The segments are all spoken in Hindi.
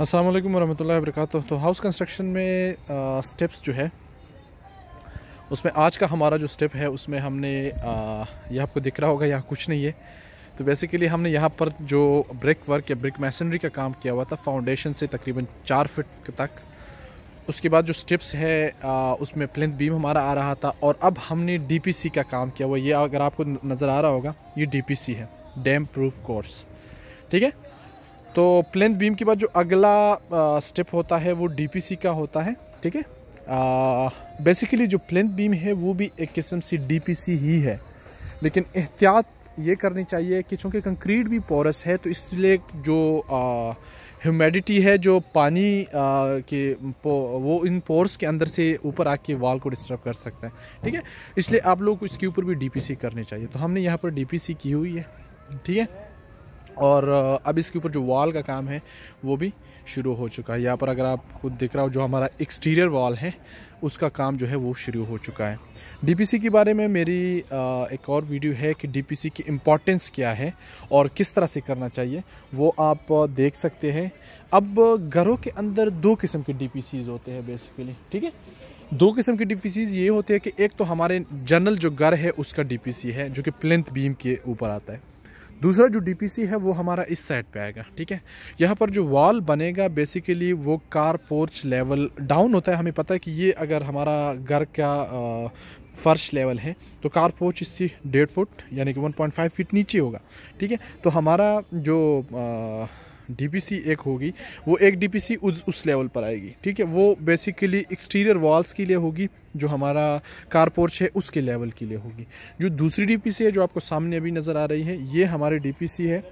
अस्सलाम वालेकुम वरहमतुल्लाहि तो हाउस कंस्ट्रक्शन में आ, स्टेप्स जो है उसमें आज का हमारा जो स्टेप है उसमें हमने यह आपको दिख रहा होगा यहाँ कुछ नहीं है तो बेसिकली हमने यहाँ पर जो ब्रिक वर्क या ब्रिक मैसनरी का काम किया हुआ था फाउंडेशन से तकरीबन चार फिट तक उसके बाद जो स्टेप्स है आ, उसमें प्लेंथ बीम हमारा आ रहा था और अब हमने सी का काम किया हुआ ये अगर आपको नज़र आ रहा होगा ये सी है डैम प्रूफ कोर्स ठीक है तो प्लेन बीम के बाद जो अगला स्टेप होता है वो डीपीसी का होता है ठीक है बेसिकली जो प्लेन बीम है वो भी एक किस्म सी डीपीसी ही है लेकिन एहतियात ये करनी चाहिए कि चूँकि कंक्रीट भी पोरस है तो इसलिए जो ह्यूमिडिटी है जो पानी आ, के पो, वो इन पोर्स के अंदर से ऊपर आके वाल को डिस्टर्ब कर सकता है ठीक है इसलिए आप लोग को इसके ऊपर भी डीपीसी करनी चाहिए तो हमने यहाँ पर डीपीसी की हुई है ठीक है और अब इसके ऊपर जो वॉल का काम है वो भी शुरू हो चुका है यहाँ पर अगर आप खुद दिख रहा हो जो हमारा एक्सटीरियर वॉल है उसका काम जो है वो शुरू हो चुका है डीपीसी के बारे में मेरी एक और वीडियो है कि डीपीसी की इम्पॉर्टेंस क्या है और किस तरह से करना चाहिए वो आप देख सकते हैं अब घरों के अंदर दो किस्म के डी होते हैं बेसिकली ठीक है दो किस्म के डीपीसीज ये होते हैं कि एक तो हमारे जनरल जो घर है उसका डी है जो कि प्लिंथ बीम के ऊपर आता है दूसरा जो डीपीसी है वो हमारा इस साइड पे आएगा ठीक है यहाँ पर जो वॉल बनेगा बेसिकली वो कार पोर्च लेवल डाउन होता है हमें पता है कि ये अगर हमारा घर का फर्श लेवल है तो कार पोर्च इससे डेढ़ फुट यानी कि 1.5 फीट नीचे होगा ठीक है तो हमारा जो आ, डीपीसी एक होगी वो एक डीपीसी उस उस लेवल पर आएगी ठीक है वो बेसिकली एक्सटीरियर वॉल्स के लिए होगी जो हमारा कार पोर्च है उसके लेवल के लिए होगी जो दूसरी डीपीसी है जो आपको सामने अभी नज़र आ रही है ये हमारे डीपीसी है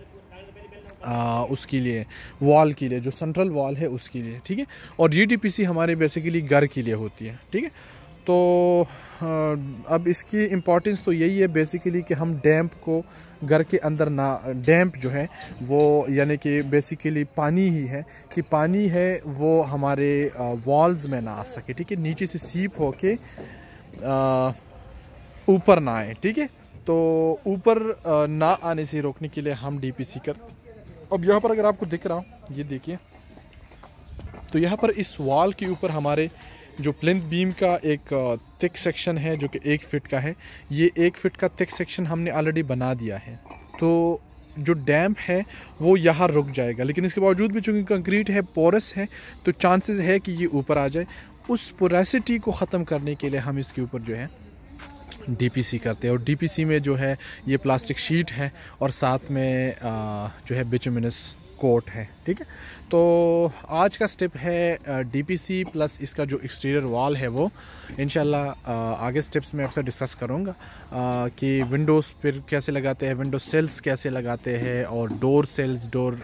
आ, उसके लिए वॉल के लिए जो सेंट्रल वॉल है उसके लिए ठीक है और ये डी हमारे बेसिकली घर के लिए होती है ठीक है तो अब इसकी इम्पॉर्टेंस तो यही है बेसिकली कि हम डैम्प को घर के अंदर ना डैम्प जो है वो यानी कि बेसिकली पानी ही है कि पानी है वो हमारे वॉल्स में ना आ सके ठीक है नीचे से सीप हो के ऊपर ना आए ठीक है तो ऊपर ना आने से रोकने के लिए हम डीपीसी कर अब यहाँ पर अगर आपको दिख रहा हूँ ये देखिए तो यहाँ पर इस वॉल के ऊपर हमारे जो प्लिंथ बीम का एक थिक सेक्शन है जो कि एक फिट का है ये एक फिट का थिक सेक्शन हमने ऑलरेडी बना दिया है तो जो डैम्प है वो यहाँ रुक जाएगा लेकिन इसके बावजूद भी चूँकि कंक्रीट है पोरस है तो चांसेस है कि ये ऊपर आ जाए उस पोरेसिटी को ख़त्म करने के लिए हम इसके ऊपर जो है डीपीसी करते हैं और डीपीसी में जो है ये प्लास्टिक शीट है और साथ में जो है बिचुमिनस कोट है ठीक है तो आज का स्टेप है डीपीसी प्लस इसका जो एक्सटीरियर वॉल है वो इन आगे स्टेप्स में आपसे डिस्कस करूँगा कि विंडोज़ फिर कैसे लगाते हैं विंडो सेल्स कैसे लगाते हैं और door sills door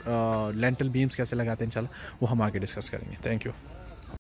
lintel beams कैसे लगाते हैं इन वो हम आगे डिस्कस करेंगे थैंक यू